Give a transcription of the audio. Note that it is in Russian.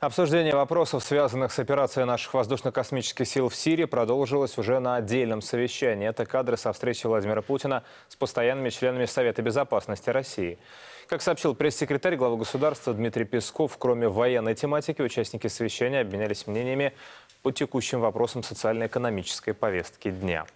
Обсуждение вопросов, связанных с операцией наших воздушно-космических сил в Сирии, продолжилось уже на отдельном совещании. Это кадры со встречи Владимира Путина с постоянными членами Совета Безопасности России. Как сообщил пресс-секретарь главы государства Дмитрий Песков, кроме военной тематики, участники совещания обменялись мнениями по текущим вопросам социально-экономической повестки дня.